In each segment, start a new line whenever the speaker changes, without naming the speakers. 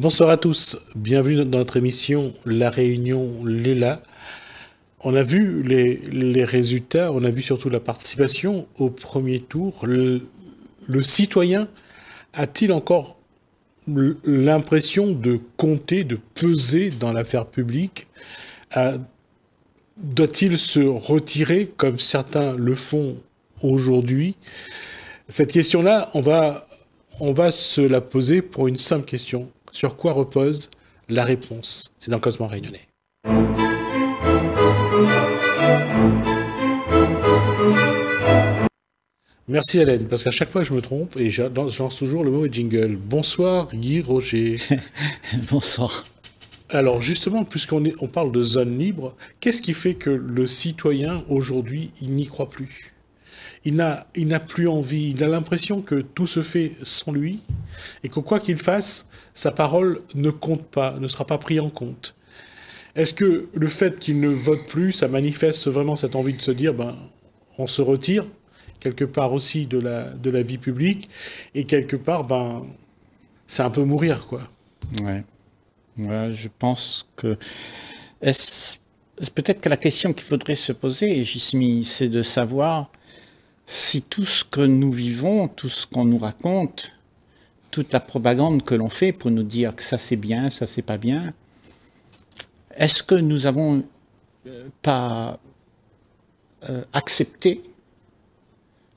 Bonsoir à tous, bienvenue dans notre émission La Réunion là. On a vu les, résultats, on a vu surtout la participation au premier tour. Le, citoyen a-t-il encore l'impression de compter, de peser dans l'affaire publique euh, Doit-il se retirer comme certains le font aujourd'hui Cette question-là, on va, on va se la poser pour une simple question sur quoi repose la réponse C'est dans Cosmo Cosmos Merci Hélène, parce qu'à chaque fois je me trompe et j'annonce toujours le mot jingle. Bonsoir Guy Roger. Bonsoir. Alors justement, puisqu'on on parle de zone libre, qu'est-ce qui fait que le citoyen aujourd'hui, il n'y croit plus il n'a plus envie, il a l'impression que tout se fait sans lui, et que quoi qu'il fasse, sa parole ne compte pas, ne sera pas prise en compte. Est-ce que le fait qu'il ne vote plus, ça manifeste vraiment cette envie de se dire, ben, on se retire quelque part aussi de la, de la vie publique, et quelque part, ben, c'est un peu mourir, quoi.
Ouais. ouais je pense que... Est-ce Peut-être que la question qu'il faudrait se poser, et c'est de savoir si tout ce que nous vivons, tout ce qu'on nous raconte, toute la propagande que l'on fait pour nous dire que ça c'est bien, ça c'est pas bien, est-ce que nous n'avons euh, pas euh, accepté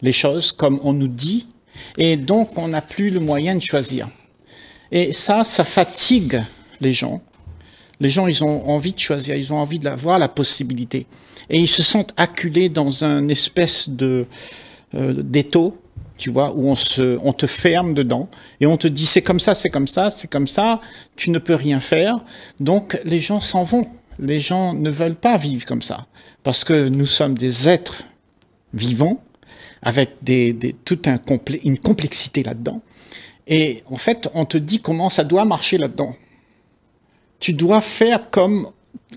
les choses comme on nous dit et donc on n'a plus le moyen de choisir. Et ça, ça fatigue les gens les gens, ils ont envie de choisir, ils ont envie d'avoir la possibilité. Et ils se sentent acculés dans un espèce de euh, d'étau, tu vois, où on, se, on te ferme dedans et on te dit c'est comme ça, c'est comme ça, c'est comme ça, tu ne peux rien faire. Donc les gens s'en vont. Les gens ne veulent pas vivre comme ça. Parce que nous sommes des êtres vivants avec des, des toute un une complexité là-dedans. Et en fait, on te dit comment ça doit marcher là-dedans tu dois faire comme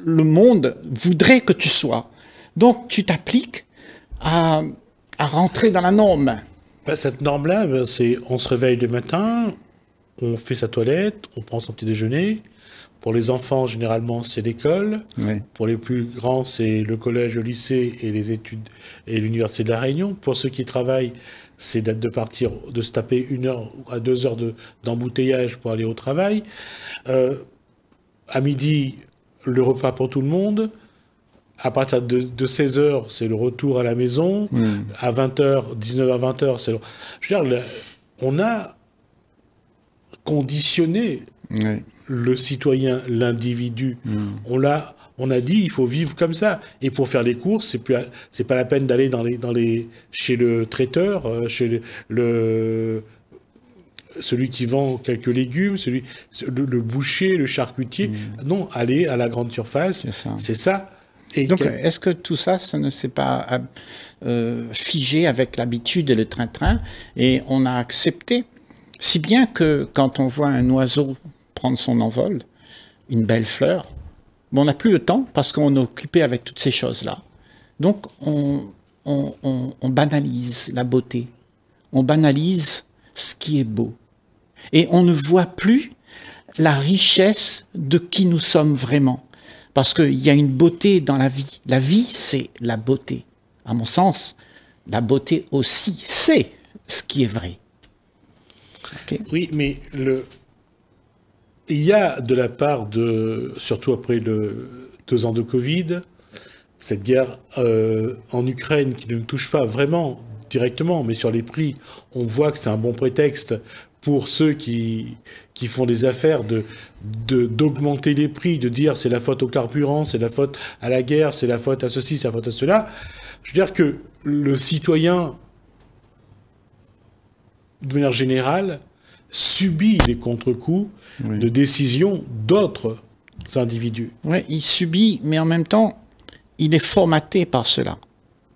le monde voudrait que tu sois. Donc tu t'appliques à, rentrer dans la norme. Bah, cette
norme-là, bah, c'est on se réveille le matin, on fait sa toilette, on prend son petit déjeuner. Pour les enfants, généralement, c'est l'école. Pour les plus grands, c'est le collège, le lycée et les études et l'université de la Réunion. Pour ceux qui travaillent, c'est d'être de partir, de se taper une heure à deux heures d'embouteillage pour aller au travail. Euh, à midi, le repas pour tout le monde. À partir de, 16h, c'est le retour à la maison. Hmm. À 20h, 19h à 20h, c'est le... Je veux dire, on a conditionné le citoyen, l'individu. Hmm. On l'a... On a dit il faut vivre comme ça. Et pour faire les courses, c'est plus pas la peine d'aller dans les dans les chez le traiteur, euh, chez le celui qui vend quelques légumes, celui, le, boucher, le
charcutier. Mm. Non, aller à la grande surface, c'est ça. Et Donc, est-ce que tout ça, ça ne s'est pas euh, euh, figé avec l'habitude et le train-train et on a accepté Si bien que quand on voit un oiseau prendre son envol, une belle fleur, on n'a plus le temps parce qu'on est occupé avec toutes ces choses-là. Donc, on banalise la beauté, on banalise ce qui est beau et on ne voit plus la richesse de qui nous sommes vraiment. Parce qu'il y a une beauté dans la vie. La vie, c'est la beauté. À mon sens, la beauté aussi, c'est ce qui est vrai. Oui, mais le... il y a de la
part de, surtout après le deux ans de Covid, cette guerre euh, en Ukraine qui ne nous touche pas vraiment directement, mais sur les prix, on voit que c'est un bon prétexte pour ceux qui, qui font des affaires de d'augmenter les prix, de dire c'est la faute au carburant, c'est la faute à la guerre, c'est la faute à ceci, c'est la faute à cela. Je veux dire que le citoyen, de manière générale, subit les contre-coups de décisions
d'autres individus. Oui, il subit, mais en même temps, il est formaté par cela.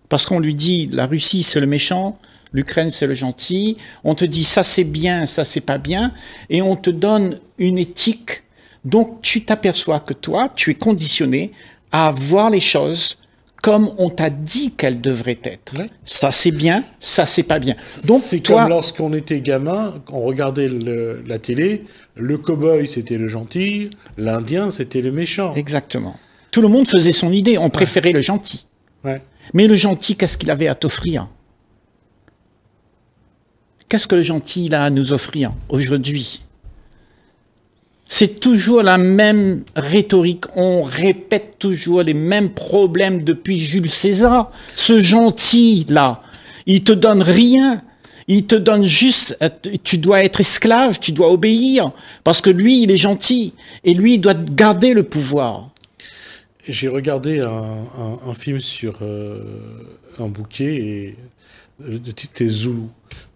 Parce qu'on lui dit la Russie c'est le méchant, L'Ukraine, c'est le gentil. On te dit ça c'est bien, ça c'est pas bien, et on te donne une éthique. Donc tu t'aperçois que toi, tu es conditionné à voir les choses comme on t'a dit qu'elles devraient être. Ça c'est bien, ça c'est pas bien. Donc c'est toi... comme lorsqu'on
était gamin, on regardait la télé, le cow-boy c'était le gentil,
l'Indien c'était le méchant. Exactement. Tout le monde faisait son idée. On préférait le gentil. Mais le gentil, qu'est-ce qu'il avait à t'offrir Qu'est-ce que le gentil a à nous offrir aujourd'hui C'est toujours la même rhétorique, on répète toujours les mêmes problèmes depuis Jules César. Ce gentil-là, il te donne rien, il te donne juste, euh, tu dois être esclave, tu dois obéir, parce que lui, il est gentil, et lui, il doit garder le pouvoir.
J'ai regardé un, film sur euh, un bouquet, et le titre c'est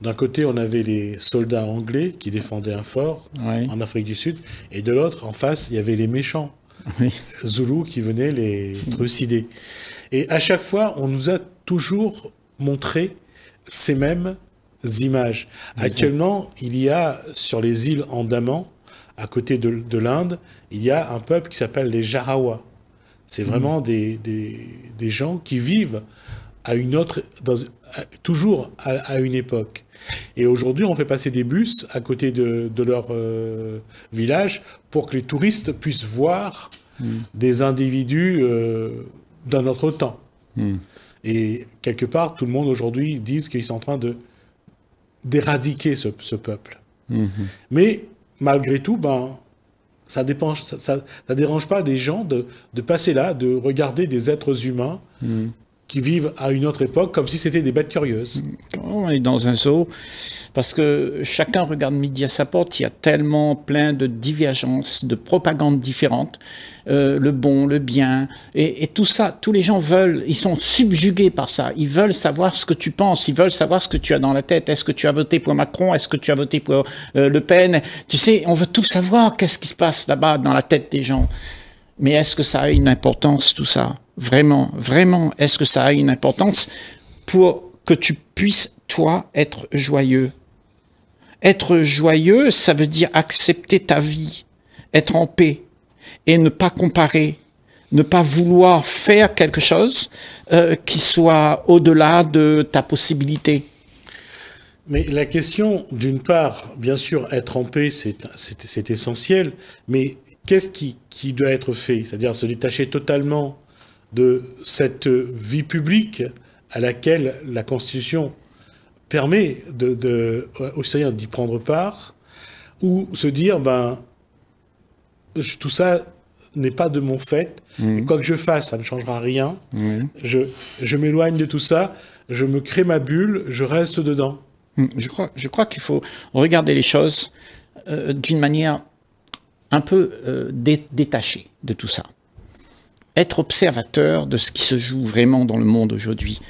D'un côté, on avait les soldats anglais qui défendaient un fort en Afrique du Sud, et de l'autre, en face, il y avait les méchants zoulous qui venaient les trucider. Et à chaque fois, on nous a toujours montré ces mêmes images. Actuellement, il y a sur les îles Andaman, à côté de, l'Inde, il y a un peuple qui s'appelle les Jarawa. C'est mm. vraiment des, des gens qui vivent à une autre, dans, toujours à, une époque. Et aujourd'hui, on fait passer des bus à côté de, leur euh, village pour que les touristes puissent voir hmm. des individus euh, d'un autre temps. Hmm. Et quelque part, tout le monde aujourd'hui dit qu'ils sont en train de d'éradiquer ce, peuple. Hmm. Mais malgré tout, ben, ça ne ça, dérange pas des gens de, de, passer là, de regarder des êtres humains
qui vivent à une autre époque comme si c'était des bêtes curieuses. on oh, est dans un zoo, parce que chacun regarde midi à sa porte, il y a tellement plein de divergences, de propagandes différentes, euh, le bon, le bien, et, tout ça, tous les gens veulent, ils sont subjugués par ça, ils veulent savoir ce que tu penses, ils veulent savoir ce que tu as dans la tête, est-ce que tu as voté pour Macron, est-ce que tu as voté pour euh, Le Pen, tu sais, on veut tout savoir, qu'est-ce qui se passe là-bas dans la tête des gens. Mais est-ce que ça a une importance, tout ça Vraiment, vraiment, est-ce que ça a une importance pour que tu puisses, toi, être joyeux Être joyeux, ça veut dire accepter ta vie, être en paix et ne pas comparer, ne pas vouloir faire quelque chose euh, qui soit au-delà de ta possibilité. Mais la
question, d'une part, bien sûr, être en paix, c'est essentiel, mais qu'est-ce qui, qui doit être fait C'est-à-dire se détacher totalement de cette vie publique à laquelle la Constitution permet euh, aux citoyens d'y prendre part, ou se dire, ben, tout ça n'est pas de mon fait, et mhm. quoi que je fasse, ça ne changera rien,
je, m'éloigne de tout ça, je me crée ma bulle, je reste dedans. Hmm. Je crois, je crois qu'il faut regarder les choses euh, d'une manière un peu euh, détachée de tout ça être observateur de ce qui se joue vraiment dans le monde aujourd'hui.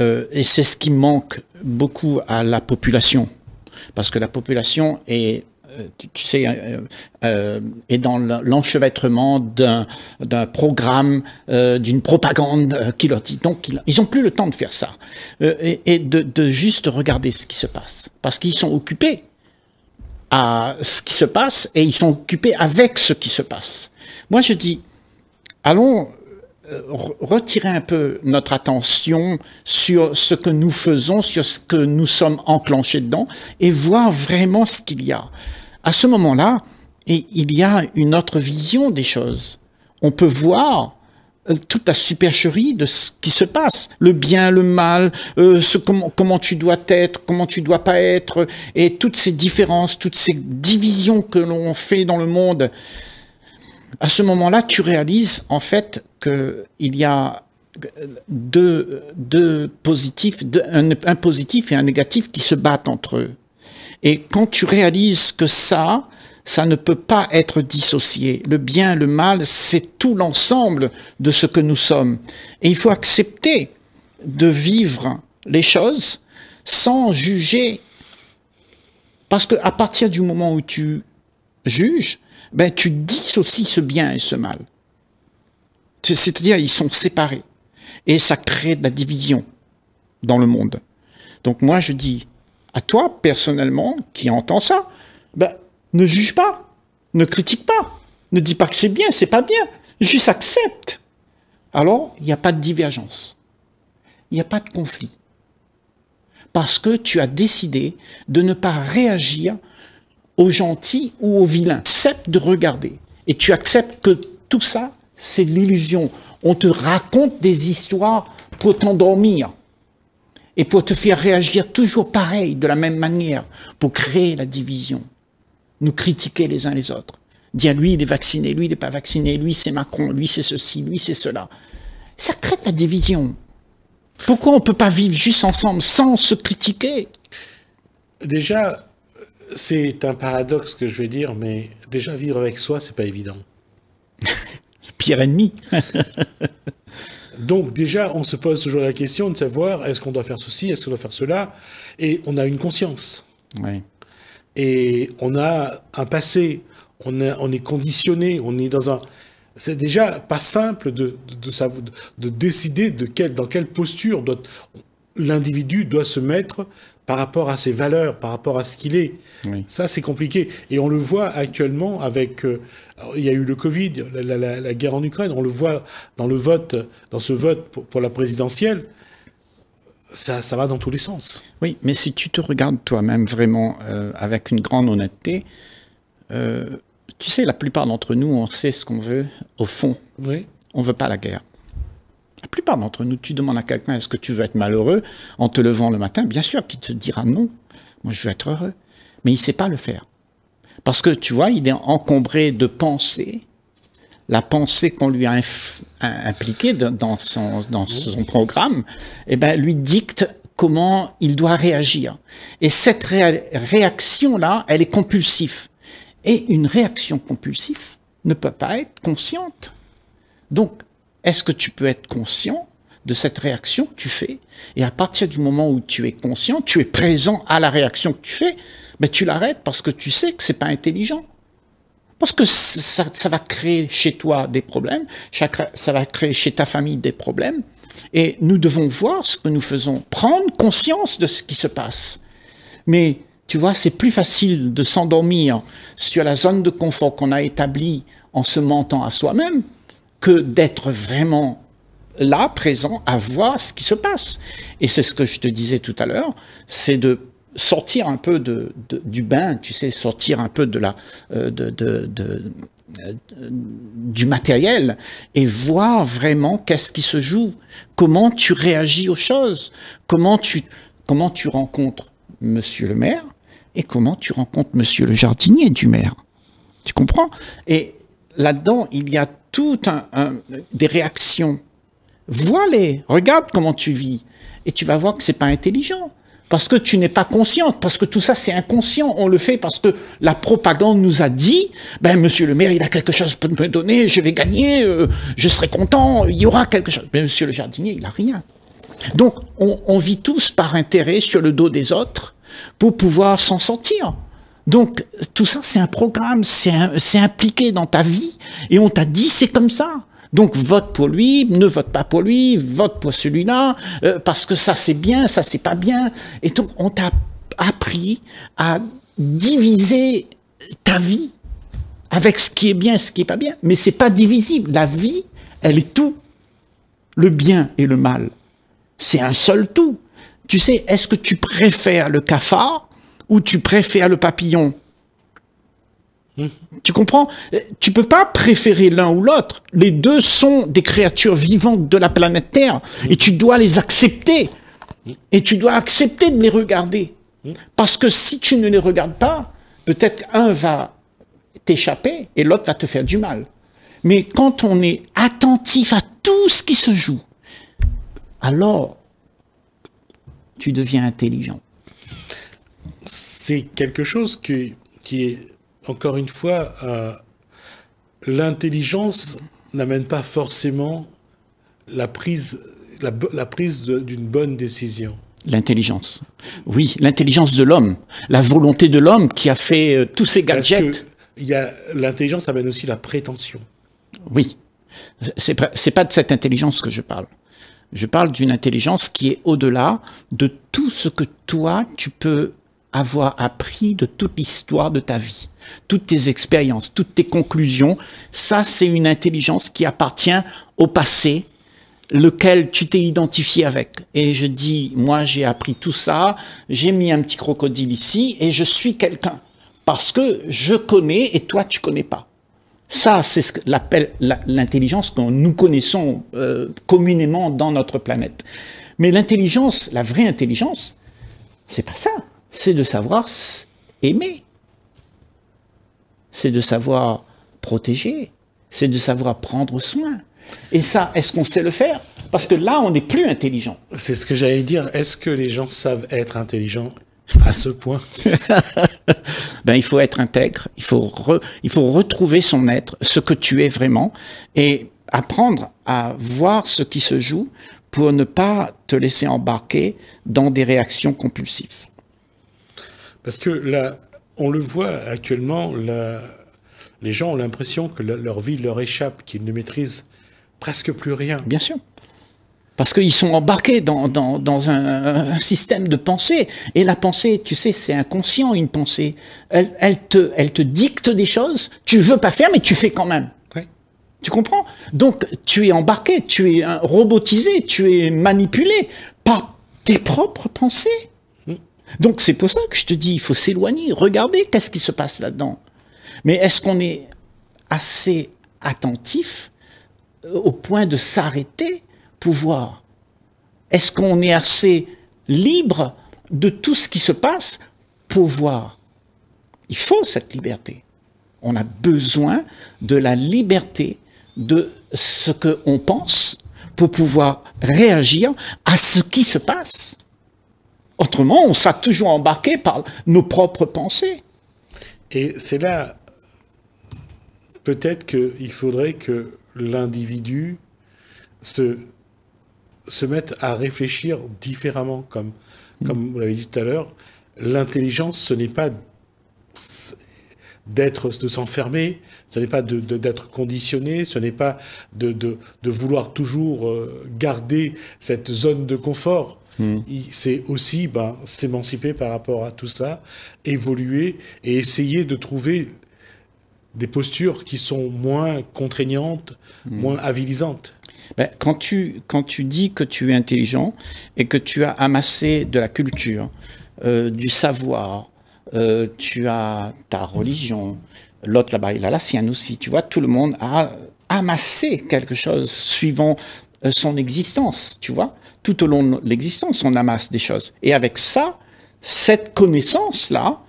Euh, et c'est ce qui manque beaucoup à la population, parce que la population est euh, tu sais, euh, dans l'enchevêtrement d'un programme, d'une propagande qui leur dit. Donc, ils n'ont plus le temps de faire ça et, de, juste regarder ce qui se passe, parce qu'ils sont occupés à ce qui se passe et ils sont occupés avec ce qui se passe. Moi, je dis, allons euh, retirer un peu notre attention sur ce que nous faisons, sur ce que nous sommes enclenchés dedans, et voir vraiment ce qu'il y a. À ce moment-là, il y a une autre vision des choses. On peut voir euh, toute la supercherie de ce qui se passe, le bien, le mal, euh, comment, comment tu dois être, comment tu dois pas être, et toutes ces différences, toutes ces divisions que l'on fait dans le monde à ce moment-là, tu réalises en fait qu'il y a deux, positifs, un, un, positif et un négatif qui se battent entre eux. Et quand tu réalises que ça, ça ne peut pas être dissocié. Le bien, le mal, c'est tout l'ensemble de ce que nous sommes. Et il faut accepter de vivre les choses sans juger. Parce qu'à partir du moment où tu juges, ben tu dissocies ce bien et ce mal. C'est-à-dire, ils sont séparés. Et ça crée de la division dans le monde. Donc moi, je dis à toi, personnellement, qui entends ça, ben, ne juge pas, ne critique pas, ne dis pas que c'est bien, c'est pas bien, juste accepte. Alors, il n'y a pas de divergence, il n'y a pas de conflit. Parce que tu as décidé de ne pas réagir aux gentils ou aux vilains. Accepte de regarder. Et tu acceptes que tout ça, c'est l'illusion. On te raconte des histoires pour t'endormir et pour te faire réagir toujours pareil, de la même manière, pour créer la division, nous critiquer les uns les autres, dire lui il est vacciné, lui il n'est pas vacciné, lui c'est Macron, lui c'est ceci, lui c'est cela. Ça crée la division. Pourquoi on ne peut pas vivre juste ensemble sans se critiquer
Déjà, c'est un paradoxe que je vais dire, mais déjà vivre avec soi, c'est pas évident. Pire ennemi. Donc déjà, on se pose toujours la question de savoir est-ce qu'on doit faire ceci, est-ce qu'on doit faire cela, et on a une conscience. Et on a un passé, on, est conditionné, on est dans un. C'est déjà pas simple de de, de, décider de quelle, dans quelle posture doit, l'individu doit se mettre par rapport à ses valeurs, par rapport à ce qu'il est. Ça, c'est compliqué. Et on le voit actuellement avec... Euh, il y a eu le Covid, la, guerre en Ukraine, on le voit dans le vote, dans ce vote pour, la présidentielle.
Ça, va dans tous les sens. Oui, mais si tu te regardes toi-même vraiment euh, avec une grande honnêteté, euh, tu sais, la plupart d'entre nous, on sait ce qu'on veut au fond. Oui. On ne veut pas la guerre. La plupart d'entre nous, tu demandes à quelqu'un est-ce que tu veux être malheureux en te levant le matin, bien sûr qu'il te dira non, moi je veux être heureux. Mais il ne sait pas le faire. Parce que tu vois, il est encombré de pensées, la pensée qu'on lui a impliquée dans son, programme, eh ben, lui dicte comment il doit réagir. Et cette réaction-là, elle est compulsive. Et une réaction compulsive ne peut pas être consciente. Donc, est-ce que tu peux être conscient de cette réaction que tu fais Et à partir du moment où tu es conscient, tu es présent à la réaction que tu fais, mais ben, tu l'arrêtes parce que tu sais que c'est pas intelligent. Parce que ça, va créer chez toi des problèmes, ça va créer chez ta famille des problèmes, et nous devons voir ce que nous faisons, prendre conscience de ce qui se passe. Mais tu vois, c'est plus facile de s'endormir sur la zone de confort qu'on a établie en se mentant à soi-même que d'être vraiment là, présent, à voir ce qui se passe. Et c'est ce que je te disais tout à l'heure, c'est de sortir un peu de, du bain, tu sais, sortir un peu de la, euh, de, euh, du matériel et voir vraiment qu'est-ce qui se joue, comment tu réagis aux choses, comment tu, comment tu rencontres monsieur le maire et comment tu rencontres monsieur le jardinier du maire. Tu comprends Et là-dedans, il y a tout un, des réactions. voilà regarde comment tu vis. Et tu vas voir que c'est pas intelligent. Parce que tu n'es pas consciente, parce que tout ça c'est inconscient. On le fait parce que la propagande nous a dit, ben monsieur le maire il a quelque chose pour me donner, je vais gagner, euh, je serai content, il y aura quelque chose. Mais monsieur le jardinier il a rien. Donc on, vit tous par intérêt sur le dos des autres pour pouvoir s'en sortir. Donc tout ça, c'est un programme, c'est impliqué dans ta vie, et on t'a dit c'est comme ça. Donc vote pour lui, ne vote pas pour lui, vote pour celui-là, euh, parce que ça c'est bien, ça c'est pas bien. Et donc on t'a appris à diviser ta vie avec ce qui est bien, ce qui est pas bien. Mais c'est pas divisible. La vie, elle est tout. Le bien et le mal, c'est un seul tout. Tu sais, est-ce que tu préfères le cafard ou tu préfères le papillon hmm. Tu comprends Tu peux pas préférer l'un ou l'autre. Les deux sont des créatures vivantes de la planète Terre hmm. et tu dois les accepter. Hmm. Et tu dois accepter de les regarder. Parce que si tu ne les regardes pas, peut-être un va t'échapper et l'autre va te faire du mal. Mais quand on est attentif à tout ce qui se joue, alors tu deviens intelligent c'est
quelque chose qui qui est, encore une fois, euh, l'intelligence n'amène pas forcément la prise, la, prise d'une bonne décision.
L'intelligence. Oui, l'intelligence de l'homme, la volonté de l'homme qui a fait euh, tous ces gadgets.
L'intelligence amène aussi la prétention.
Oui. C'est pas de cette intelligence que je parle. Je parle d'une intelligence qui est au-delà de tout ce que toi, tu peux avoir appris de toute l'histoire de ta vie, toutes tes expériences, toutes tes conclusions. Ça, c'est une intelligence qui appartient au passé, lequel tu t'es identifié avec. Et je dis, moi, j'ai appris tout ça, j'ai mis un petit crocodile ici, et je suis quelqu'un. Parce que je connais et toi, tu connais pas. Ça, c'est ce que l'appelle l'intelligence que nous connaissons euh, communément dans notre planète. Mais l'intelligence, la vraie intelligence, c'est pas ça c'est de savoir aimer, c'est de savoir protéger, c'est de savoir prendre soin. Et ça, est-ce qu'on sait le faire Parce que là, on n'est plus intelligent. C'est ce que j'allais dire. Est-ce que les gens savent être intelligents à ce point ben, Il faut être intègre, il il faut retrouver son être, ce que tu es vraiment, et apprendre à voir ce qui se joue pour ne pas te laisser embarquer dans des réactions compulsives. Parce que
là, on le voit actuellement, les gens ont l'impression que leur vie
leur échappe, qu'ils ne maîtrisent presque plus rien. Bien sûr. Parce qu'ils sont embarqués dans, un, système de pensée. Et la pensée, tu sais, c'est inconscient, une pensée. Elle, te, elle te dicte des choses, tu veux pas faire, mais tu fais quand même. Tu comprends Donc, tu es embarqué, tu es robotisé, tu es manipulé par tes propres pensées. Donc c'est pour ça que je te dis, il faut s'éloigner, regarder qu'est-ce qui se passe là-dedans. Mais est-ce qu'on est assez attentif euh, au point de s'arrêter pour voir Est-ce qu'on est assez libre de tout ce qui se passe pour voir Il faut cette liberté. On a besoin de la liberté de ce qu'on pense pour pouvoir réagir à ce qui se passe. Autrement, on s'a toujours embarqué par nos propres pensées. Et c'est là, peut-être qu'il
faudrait que l'individu se, se mette à réfléchir différemment, comme, comme mm. vous l'avez dit tout à l'heure. L'intelligence, ce n'est pas d'être, de s'enfermer, ce n'est pas d'être conditionné, ce n'est pas de, de, vouloir toujours euh, garder cette zone de confort. C'est mm. aussi ben, s'émanciper par rapport à tout ça, évoluer et essayer de trouver des postures qui sont moins
contraignantes, mm. moins avilisantes. Ben, quand, tu, dis que tu es intelligent et que tu as amassé de la culture, euh, du savoir, euh, tu as ta religion, l'autre là-bas, il a la sienne aussi, tu vois, tout le monde a amassé quelque chose suivant euh, son existence, tu vois tout au long de l'existence, on amasse des choses. Et avec ça, cette connaissance-là,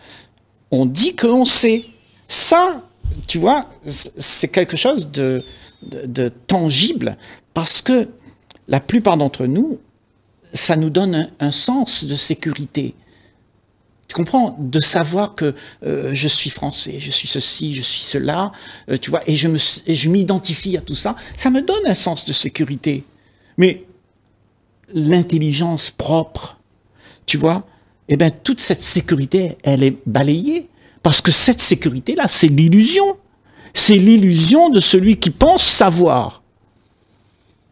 on dit que l'on sait. Ça, tu vois, c'est quelque chose de, de, tangible, parce que la plupart d'entre nous, ça nous donne un, sens de sécurité. Tu comprends De savoir que euh, je suis français, je suis ceci, je suis cela, euh, tu vois, et je m'identifie à tout ça, ça me donne un sens de sécurité. Mais l'intelligence propre, tu vois, et eh bien, toute cette sécurité, elle est balayée. Parce que cette sécurité-là, c'est l'illusion. C'est l'illusion de celui qui pense savoir.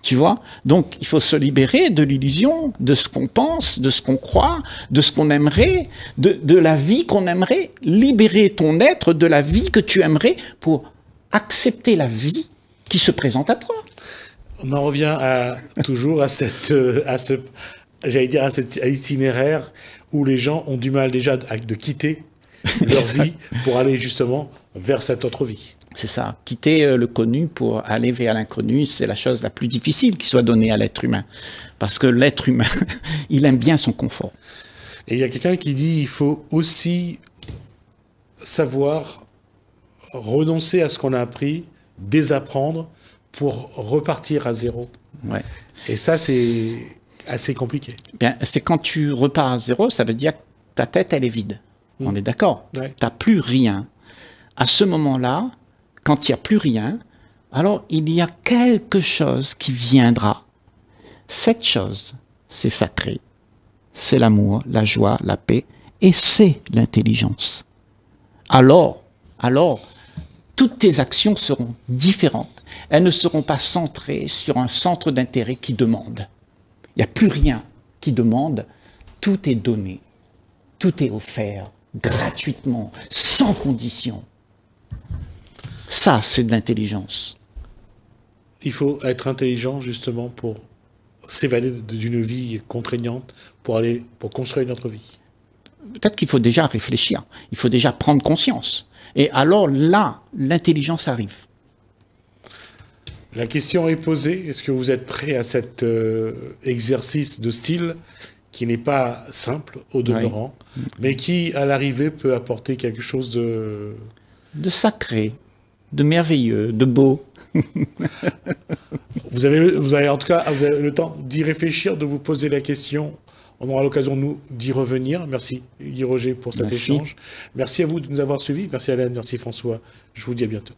Tu vois Donc, il faut se libérer de l'illusion, de ce qu'on pense, de ce qu'on croit, de ce qu'on aimerait, de, de la vie qu'on aimerait. Libérer ton être de la vie que tu aimerais pour accepter la vie qui se présente à toi
on en revient toujours à euh, j'allais dire à cet itinéraire où les gens ont du mal déjà de, quitter leur vie pour aller justement
vers cette autre vie. C'est ça. Quitter euh, le connu pour aller vers l'inconnu, c'est la chose la plus difficile qui soit donnée à l'être humain. Parce que l'être humain, il aime bien son confort. Et il y a quelqu'un qui dit il faut aussi
savoir renoncer à ce qu'on a appris, désapprendre, pour repartir à zéro. Et ça, c'est assez compliqué.
Bien, c'est quand tu repars à zéro, ça veut dire que ta tête, elle est vide. Mm. On est d'accord Tu n'as plus rien. À ce moment-là, quand il n'y a plus rien, alors il y a quelque chose qui viendra. Cette chose, c'est sacré. C'est l'amour, la joie, la paix, et c'est l'intelligence. Alors, alors, toutes tes actions seront différentes elles ne seront pas centrées sur un centre d'intérêt qui demande. Il n'y a plus rien qui demande, tout est donné, tout est offert gratuitement, sans condition. Ça, c'est de l'intelligence.
Il faut être intelligent justement pour s'évader d'une vie contraignante pour aller pour construire notre vie.
Peut-être qu'il faut déjà réfléchir, il faut déjà prendre conscience. Et alors là, l'intelligence arrive.
La question est posée. Est-ce que vous êtes prêt à cet euh, exercice de style qui n'est pas simple au demeurant, mais qui, à l'arrivée, peut apporter quelque chose de... De sacré,
de merveilleux, de beau.
vous, avez, vous avez en tout cas le temps d'y réfléchir, de vous poser la question. On aura l'occasion, nous, d'y revenir. Merci, Guy Roger, pour cet échange. Merci à vous de nous avoir suivis. Merci, Alain. Merci, François. Je vous dis à bientôt.